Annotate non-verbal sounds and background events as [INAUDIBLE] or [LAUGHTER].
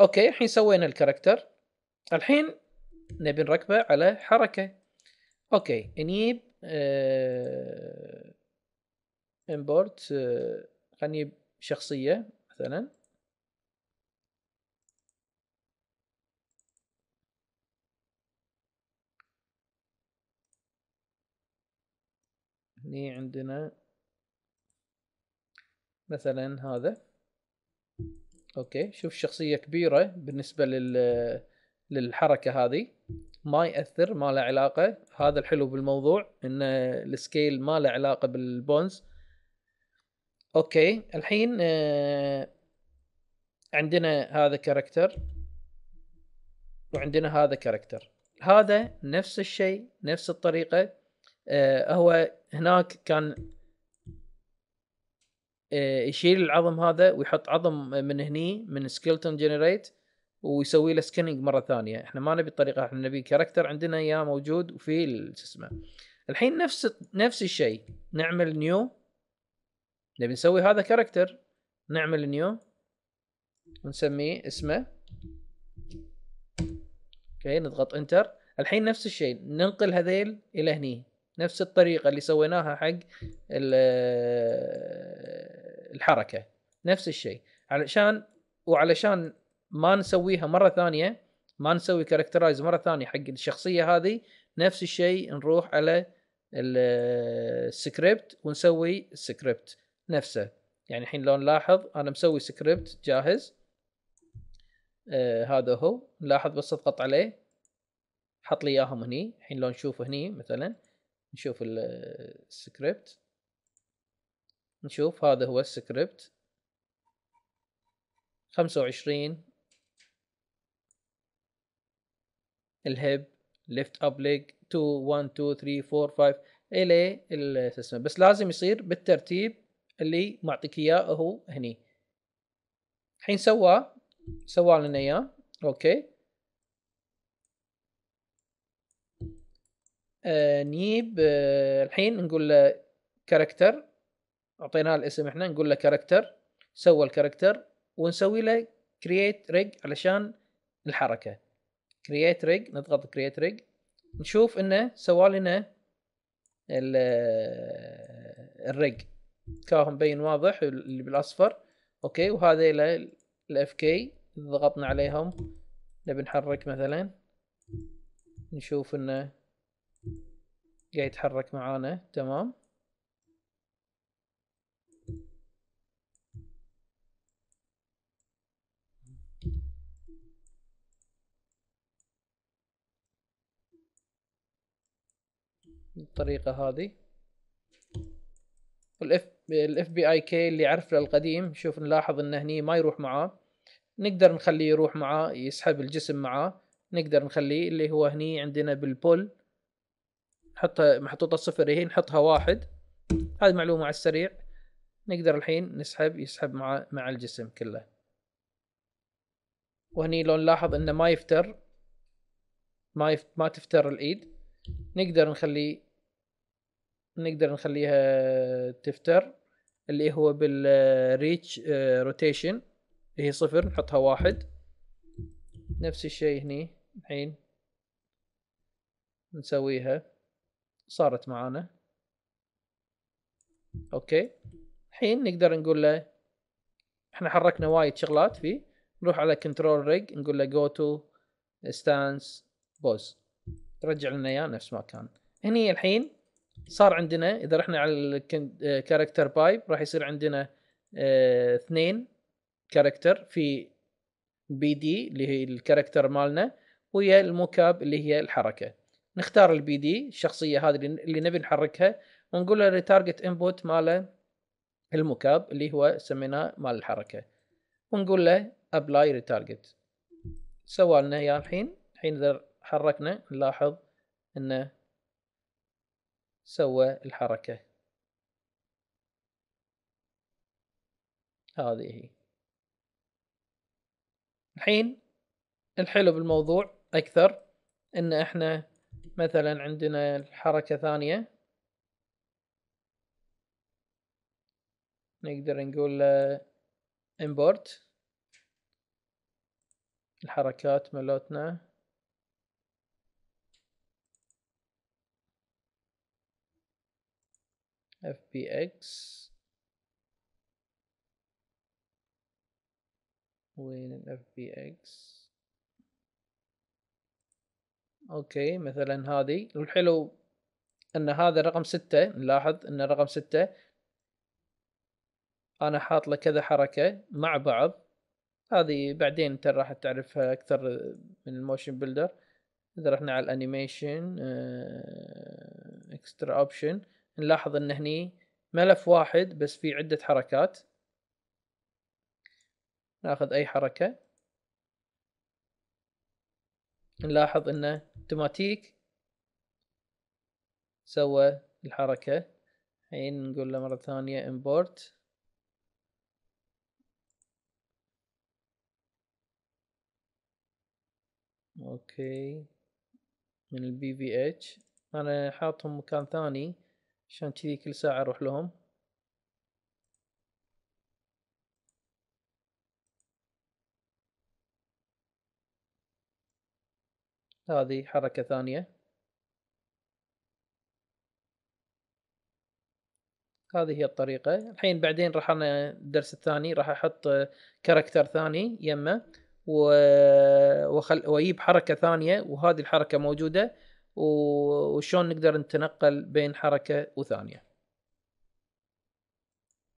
اوكي الحين سوينا الكاركتر الحين نبي نركبه على حركه اوكي نجيب آه امبورت آه نجيب شخصيه مثلا هني عندنا مثلا هذا اوكي شوف شخصيه كبيره بالنسبه لل للحركه هذه ما ياثر ما له علاقه هذا الحلو بالموضوع ان السكيل ما له علاقه بالبونز اوكي الحين آه، عندنا هذا كاركتر وعندنا هذا كاركتر هذا نفس الشيء نفس الطريقه آه، هو هناك كان آه، يشيل العظم هذا ويحط عظم من هني من سكيلتون جنريت ويسوي له سكيننج مره ثانيه احنا ما نبي الطريقه احنا نبي كاركتر عندنا اياه موجود وفي اسمه الحين نفس نفس الشيء نعمل نيو نبي نسوي هذا كاركتر نعمل نيو ونسميه اسمه اوكي نضغط انتر الحين نفس الشيء ننقل هذيل الى هني نفس الطريقه اللي سويناها حق الحركه نفس الشيء علشان وعلشان ما نسويها مره ثانيه ما نسوي كاركترايز مره ثانيه حق الشخصيه هذه نفس الشيء نروح على السكريبت ونسوي السكريبت نفسه يعني الحين لو نلاحظ انا مسوي سكريبت جاهز آه هذا هو نلاحظ بس اضغط عليه حط لي اياهم هني الحين لو نشوف هني مثلا نشوف السكريبت نشوف هذا هو السكريبت خمسة وعشرين الهب ليفت اب ليج 2 1 2 3 4 5 الى السيستم بس لازم يصير بالترتيب اللي معطيك اياه هو هني الحين سواه سوا لنا اياه اوكي آه نجيب آه الحين نقول له كاركتر اعطيناه الاسم احنا نقول له كاركتر سوى الكاركتر ونسوي له كرييت ريج علشان الحركه كرييت ريج نضغط كرييت ريج نشوف انه سوى لنا الريج [HESITATION] كاهم مبين واضح اللي بالاصفر اوكي وهذا الاف كي ضغطنا عليهم نبي نحرك مثلا نشوف انه قاعد يتحرك معانا تمام بالطريقه هذه والاف الاف بي اي كي اللي عرفنا القديم شوف نلاحظ انه هني ما يروح معاه نقدر نخليه يروح معاه يسحب الجسم معاه نقدر نخليه اللي هو هني عندنا بالبول نحطها محطوطة صفر هي نحطها واحد هذه معلومة على السريع نقدر الحين نسحب يسحب مع مع الجسم كله وهني لو نلاحظ انه ما يفتر ما يف... ما تفتر الايد نقدر نخلي نقدر نخليها تفتر اللي هو بالريتش آه، روتيشن هي صفر نحطها واحد نفس الشيء هني الحين نسويها صارت معانا اوكي الحين نقدر نقول له احنا حركنا وايد شغلات فيه نروح على كنترول ريج نقول له جو تو ستانس بوز ترجع لنا اياه نفس ما كان هني الحين صار عندنا اذا رحنا على الكاركتر بايب راح يصير عندنا آه، اثنين كاركتر في بي دي اللي هي الكاركتر مالنا ويا الموكاب اللي هي الحركه نختار البي دي الشخصيه هذه اللي نبي نحركها ونقول له التارجت انبوت ماله الموكاب اللي هو سميناه مال الحركه ونقول له ابلاي ريتارجت سوى لنا اياه الحين الحين حركنا نلاحظ انه سوى الحركة هذه هي الحين الحلو بالموضوع اكثر ان احنا مثلا عندنا الحركة ثانية نقدر نقول امبورت الحركات ملوتنا اف بي اكس وين الاف بي اكس اوكي مثلا هذه والحلو ان هذا رقم ستة نلاحظ ان رقم ستة انا حاط له كذا حركة مع بعض هذه بعدين انت راح تعرفها اكثر من الموشن بلدر اذا رحنا على الانيميشن آه، اكسترا اوبشن نلاحظ ان هني ملف واحد بس فيه عدة حركات ناخذ اي حركة نلاحظ انه اوتوماتيك سوى الحركة الحين نقول له مرة ثانية import اوكي من البي في اتش انا حاطهم مكان ثاني عشان كذي كل ساعة اروح لهم هذه حركة ثانية هذه هي الطريقة الحين بعدين راح أنا الدرس الثاني راح أحط كاركتر ثاني يمه و... وخل... وأجيب حركة ثانية وهذه الحركة موجودة وشون نقدر نتنقل بين حركه وثانيه